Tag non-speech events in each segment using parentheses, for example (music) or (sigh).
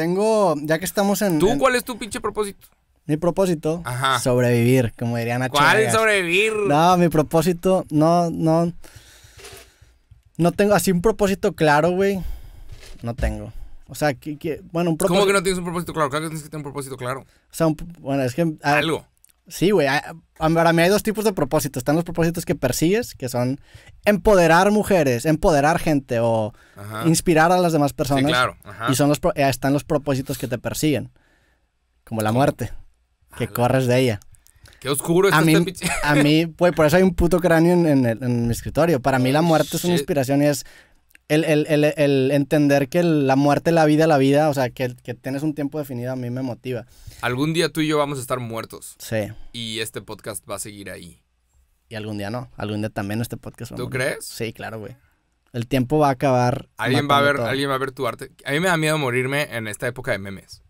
Tengo, ya que estamos en... ¿Tú cuál es tu pinche propósito? Mi propósito, Ajá. sobrevivir, como diría Nacho. ¿Cuál es sobrevivir? No, mi propósito, no, no. No tengo así un propósito claro, güey. No tengo. O sea, que, bueno, un propósito. ¿Cómo que no tienes un propósito claro? Claro que tienes que tener un propósito claro. O sea, bueno, es que. Algo. Sí, güey. Para mí hay dos tipos de propósitos. Están los propósitos que persigues, que son empoderar mujeres, empoderar gente o inspirar a las demás personas. claro. Y son los, eh, están los propósitos que te persiguen, como la muerte, que corres de ella. Qué oscuro es a este mí, A mí, güey, por eso hay un puto cráneo en, mi escritorio. Para mí la ah, muerte es una inspiración y es el, el, el, el, entender que la muerte, la vida, la vida, o sea, que, que, tienes un tiempo definido a mí me motiva. Algún día tú y yo vamos a estar muertos. Sí. Y este podcast va a seguir ahí. Y algún día no, algún día también este podcast. ¿Tú crees? Sí, claro, güey. El tiempo va a acabar. Alguien va a ver, alguien va a ver tu arte. A mí me da miedo morirme en esta época de memes.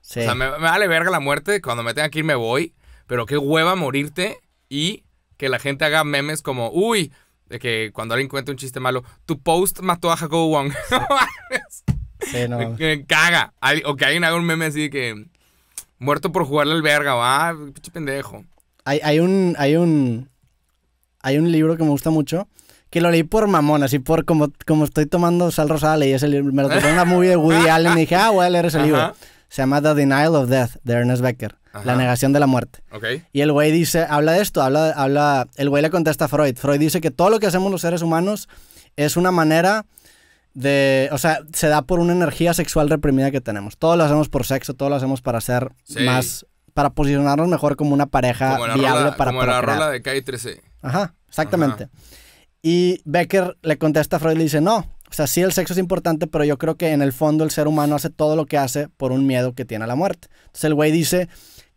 Sí. O sea, me, me vale verga la muerte, cuando me tenga que ir me voy, pero qué hueva morirte y que la gente haga memes como, uy, de que cuando alguien cuenta un chiste malo, tu post mató a Jacobo Wong. (laughs) (laughs) Que caga. O que alguien haga un meme así de que muerto por jugarle al verga, va, pinche pendejo. Hay, hay, un hay un hay un libro que me gusta mucho que lo leí por mamón, así por como, como estoy tomando sal rosada, leí ese libro, me lo tocó en una movie de Woody Allen y dije, "Ah, voy a leer ese (laughs) libro." Se llama The Denial of Death de Ernest Becker. La negación de la muerte. Okay. Y el güey dice, habla de esto, habla, habla, el güey le contesta a Freud. Freud dice que todo lo que hacemos los seres humanos es una manera de, o sea, se da por una energía sexual reprimida que tenemos. Todo lo hacemos por sexo, todo lo hacemos para ser más, para posicionarnos mejor como una pareja viable para para Como la rola de Calle 13. Ajá, exactamente. Y Becker le contesta a Freud y le dice, no, o sea, sí el sexo es importante, pero yo creo que en el fondo el ser humano hace todo lo que hace por un miedo que tiene a la muerte. Entonces el güey dice,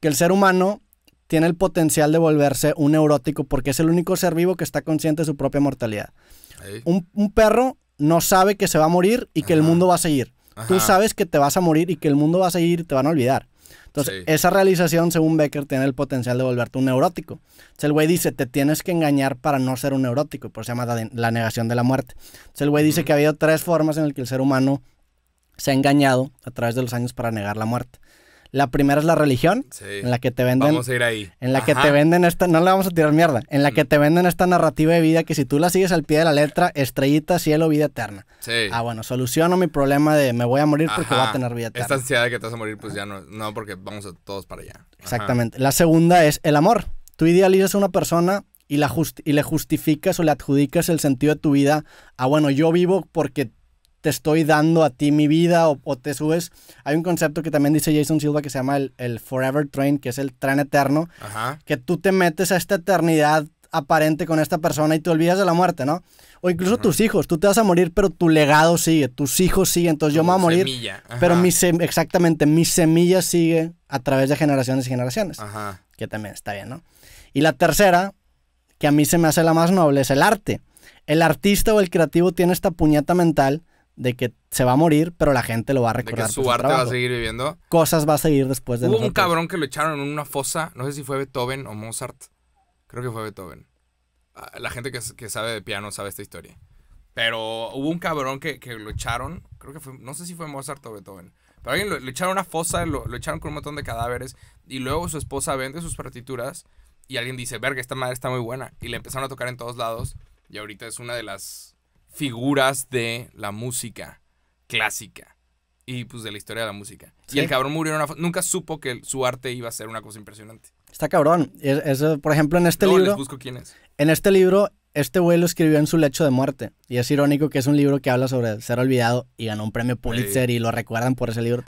el ser humano tiene el potencial de volverse un neurótico porque es el único ser vivo que está consciente de su propia mortalidad. Un, perro no sabe que se va a morir y que el mundo va a seguir. Tú sabes que te vas a morir y que el mundo va a seguir y te van a olvidar. Entonces, esa realización, según Becker, tiene el potencial de volverte un neurótico. Entonces, el güey dice, te tienes que engañar para no ser un neurótico, por eso se llama la, negación de la muerte. Entonces, el güey dice que ha habido tres formas en las que el ser humano se ha engañado a través de los años para negar la muerte. La primera es la religión, en la que te venden. Vamos a ir ahí. En la que te venden esta. No le vamos a tirar mierda. En la que mm. te venden esta narrativa de vida que si tú la sigues al pie de la letra, estrellita, cielo, vida eterna. Sí. Ah, bueno, soluciono mi problema de me voy a morir porque voy a tener vida eterna. Esta ansiedad de que te vas a morir, pues ya no. No, porque vamos a todos para allá. Exactamente. La segunda es el amor. Tú idealizas a una persona y, la y le justificas o le adjudicas el sentido de tu vida a, ah, bueno, yo vivo porque te estoy dando a ti mi vida o, te subes. Hay un concepto que también dice Jason Silva que se llama el, el Forever Train, que es el tren eterno, que tú te metes a esta eternidad aparente con esta persona y te olvidas de la muerte, ¿no? O incluso tus hijos, tú te vas a morir, pero tu legado sigue, tus hijos siguen, entonces yo me voy a morir, pero mi exactamente, mi semilla sigue a través de generaciones y generaciones, Ajá. que también está bien, ¿no? Y la tercera, que a mí se me hace la más noble, es el arte. El artista o el creativo tiene esta puñeta mental de que se va a morir, pero la gente lo va a recordar. su, arte va a seguir viviendo. Cosas va a seguir después de Hubo un cabrón que lo echaron en una fosa, no sé si fue Beethoven o Mozart, creo que fue Beethoven. Ah, la gente que, sabe de piano sabe esta historia. Pero hubo un cabrón que, lo echaron, creo que fue, no sé si fue Mozart o Beethoven, pero alguien lo, echaron una fosa, lo, lo, echaron con un montón de cadáveres y luego su esposa vende sus partituras y alguien dice, verga, esta madre está muy buena. Y le empezaron a tocar en todos lados y ahorita es una de las figuras de la música clásica y pues de la historia de la música. Y el cabrón murió en una nunca supo que su arte iba a ser una cosa impresionante. Está cabrón. E-, es, por ejemplo, en este no, libro. busco quién es. En este libro, este güey lo escribió en su lecho de muerte. Y es irónico que es un libro que habla sobre ser olvidado y ganó un premio Pulitzer y lo recuerdan por ese libro.